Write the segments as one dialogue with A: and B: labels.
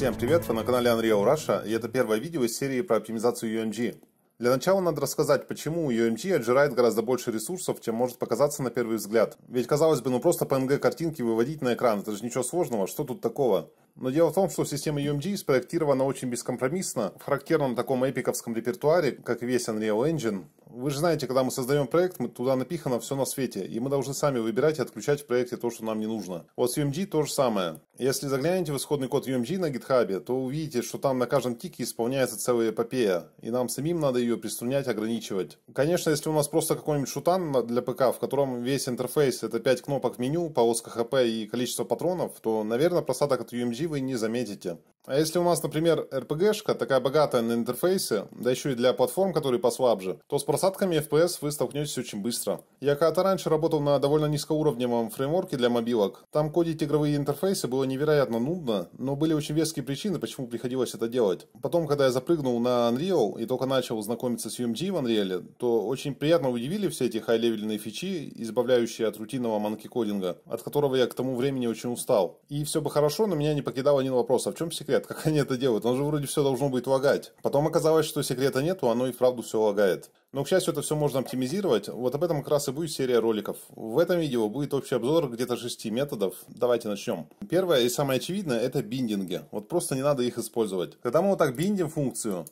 A: Всем привет, вы на канале Unreal Russia, и это первое видео из серии про оптимизацию UMG. Для начала надо рассказать, почему UMG отжирает гораздо больше ресурсов, чем может показаться на первый взгляд. Ведь казалось бы, ну просто PNG-картинки выводить на экран, это же ничего сложного, что тут такого? Но дело в том, что система UMG спроектирована очень бескомпромиссно, в характерном таком эпиковском репертуаре, как весь Unreal Engine. Вы же знаете, когда мы создаем проект, мы туда напихано все на свете, и мы должны сами выбирать и отключать в проекте то, что нам не нужно. Вот с UMG то же самое. Если заглянете в исходный код UMG на GitHub, то увидите, что там на каждом тике исполняется целая эпопея, и нам самим надо ее приструнять, ограничивать. Конечно, если у нас просто какой-нибудь шутан для ПК, в котором весь интерфейс это 5 кнопок меню, полоска ХП и количество патронов, то, наверное, просадок от UMG вы не заметите. А если у нас, например, RPG-шка, такая богатая на интерфейсе, да еще и для платформ, которые послабже, то с просадками FPS вы столкнетесь очень быстро. Я когда-то раньше работал на довольно низкоуровневом фреймворке для мобилок. Там кодить игровые интерфейсы было невероятно нудно, но были очень веские причины, почему приходилось это делать. Потом, когда я запрыгнул на Unreal и только начал знакомиться с UMG в Unreal, то очень приятно удивили все эти хай-левельные фичи, избавляющие от рутинного манки-кодинга, от которого я к тому времени очень устал. И все бы хорошо, но меня не покидал один вопрос, а в чем секрет? секрет, как они это делают? Он же вроде все должно будет лагать. Потом оказалось, что секрета нету, оно и вправду все лагает. Но, к счастью, это все можно оптимизировать. Вот об этом как раз и будет серия роликов. В этом видео будет общий обзор где-то шести методов. Давайте начнем. Первое и самое очевидное – это биндинги. Вот просто не надо их использовать. Когда мы вот так биндим функцию,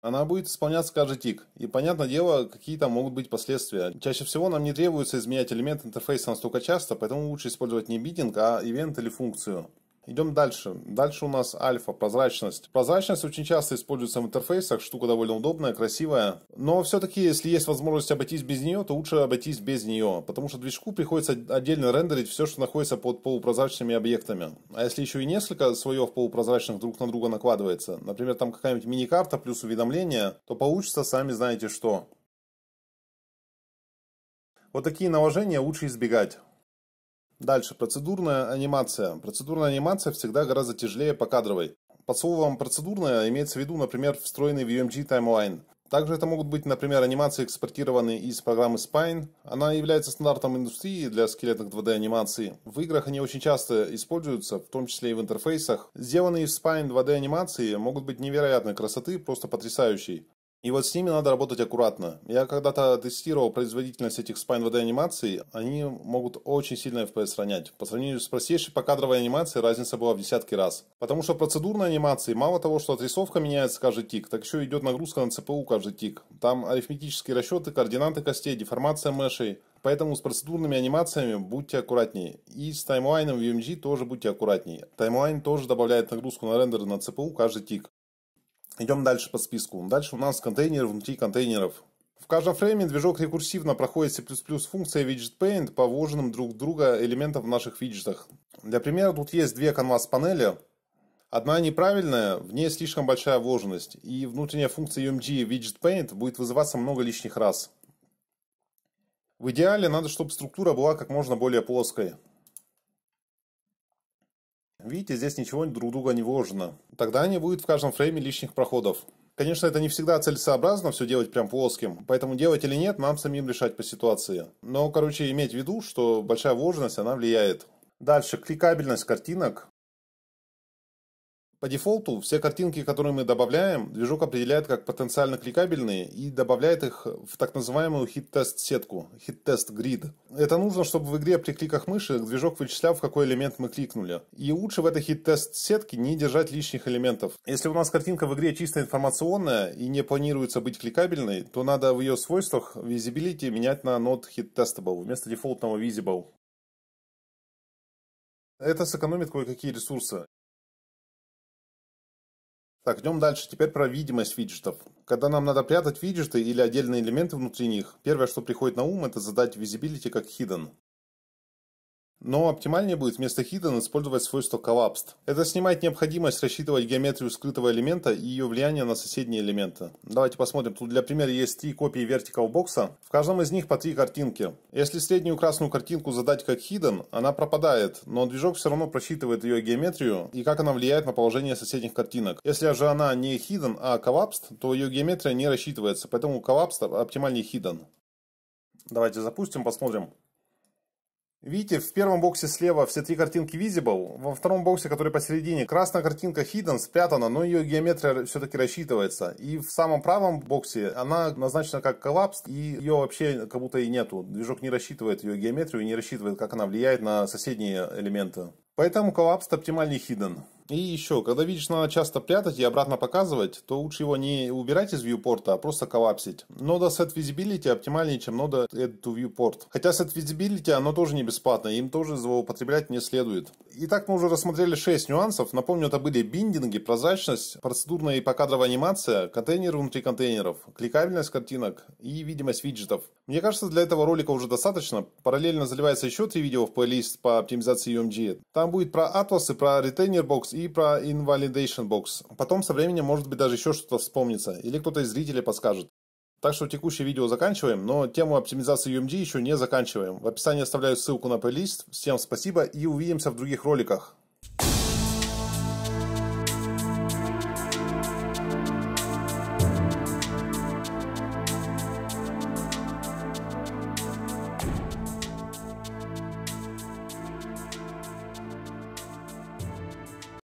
A: она будет исполняться каждый тик. И понятное дело, какие там могут быть последствия. Чаще всего нам не требуется изменять элемент интерфейса настолько часто, поэтому лучше использовать не биндинг, а ивент или функцию. Идем дальше. Дальше у нас альфа, прозрачность. Прозрачность очень часто используется в интерфейсах, штука довольно удобная, красивая. Но все-таки, если есть возможность обойтись без нее, то лучше обойтись без нее, потому что движку приходится отдельно рендерить все, что находится под полупрозрачными объектами. А если еще и несколько слоев полупрозрачных друг на друга накладывается, например, там какая-нибудь мини-карта плюс уведомление, то получится сами знаете что. Вот такие наложения лучше избегать. Дальше, процедурная анимация. Процедурная анимация всегда гораздо тяжелее по кадровой. Под словом «процедурная» имеется в виду, например, встроенный в UMG таймлайн. Также это могут быть, например, анимации, экспортированные из программы Spine. Она является стандартом индустрии для скелетных 2D-анимаций. В играх они очень часто используются, в том числе и в интерфейсах. Сделанные в Spine 2D-анимации могут быть невероятной красоты, просто потрясающей. И вот с ними надо работать аккуратно. Я когда-то тестировал производительность этих спайн-VD анимаций, они могут очень сильно FPS ронять. По сравнению с простейшей покадровой анимацией разница была в десятки раз. Потому что в процедурной анимации мало того, что отрисовка меняется каждый тик, так еще идет нагрузка на ЦПУ каждый тик. Там арифметические расчеты, координаты костей, деформация мешей. Поэтому с процедурными анимациями будьте аккуратнее. И с таймлайном в UMG тоже будьте аккуратнее. Таймлайн тоже добавляет нагрузку на рендеры на CPU каждый тик. Идем дальше по списку. Дальше у нас контейнер внутри контейнеров. В каждом фрейме движок рекурсивно проходит C++ функция widgetPaint по вложенным друг друга элементам в наших виджетах. Для примера тут есть две канвас-панели. Одна неправильная, в ней слишком большая вложенность, и внутренняя функция UMG widgetPaint будет вызываться много лишних раз. В идеале надо, чтобы структура была как можно более плоской. Видите, здесь ничего друг друга не вложено. Тогда не будет в каждом фрейме лишних проходов. Конечно, это не всегда целесообразно все делать прям плоским, поэтому делать или нет, нам самим решать по ситуации. Но, короче, иметь в виду, что большая вложенность, она влияет. Дальше, кликабельность картинок по дефолту все картинки, которые мы добавляем, движок определяет как потенциально кликабельные и добавляет их в так называемую хит-тест-сетку, хит-тест-грид. Это нужно, чтобы в игре при кликах мыши движок вычислял, в какой элемент мы кликнули. И лучше в этой хит-тест-сетке не держать лишних элементов. Если у нас картинка в игре чисто информационная и не планируется быть кликабельной, то надо в ее свойствах visibility менять на not hit-testable вместо дефолтного visible. Это сэкономит кое-какие ресурсы. Так, идем дальше. Теперь про видимость виджетов. Когда нам надо прятать виджеты или отдельные элементы внутри них, первое, что приходит на ум, это задать visibility как hidden. Но оптимальнее будет вместо hidden использовать свойство collapsed. Это снимает необходимость рассчитывать геометрию скрытого элемента и ее влияние на соседние элементы. Давайте посмотрим. Тут для примера есть три копии вертикал бокса. В каждом из них по три картинки. Если среднюю красную картинку задать как hidden, она пропадает, но движок все равно просчитывает ее геометрию и как она влияет на положение соседних картинок. Если же она не hidden, а collapsed, то ее геометрия не рассчитывается, поэтому collapsed оптимальнее hidden. Давайте запустим, посмотрим. Видите, в первом боксе слева все три картинки visible, во втором боксе, который посередине, красная картинка hidden, спрятана, но ее геометрия все-таки рассчитывается. И в самом правом боксе она назначена как коллапс, и ее вообще как будто и нету. Движок не рассчитывает ее геометрию, и не рассчитывает, как она влияет на соседние элементы. Поэтому коллапс оптимальный hidden. И еще, когда видишь, надо часто прятать и обратно показывать, то лучше его не убирать из viewport, а просто коллапсить. Нода Set Visibility оптимальнее, чем нода Add to Viewport. Хотя Set Visibility, оно тоже не бесплатно, им тоже злоупотреблять не следует. Итак, мы уже рассмотрели 6 нюансов. Напомню, это были биндинги, прозрачность, процедурная и покадровая анимация, контейнер внутри контейнеров, кликабельность картинок и видимость виджетов. Мне кажется, для этого ролика уже достаточно. Параллельно заливается еще три видео в плейлист по оптимизации UMG. Там будет про Atlas и про Retainer Box и про Invalidation Box. Потом со временем, может быть, даже еще что-то вспомнится, или кто-то из зрителей подскажет. Так что текущее видео заканчиваем, но тему оптимизации UMD еще не заканчиваем. В описании оставляю ссылку на плейлист. Всем спасибо и увидимся в других роликах.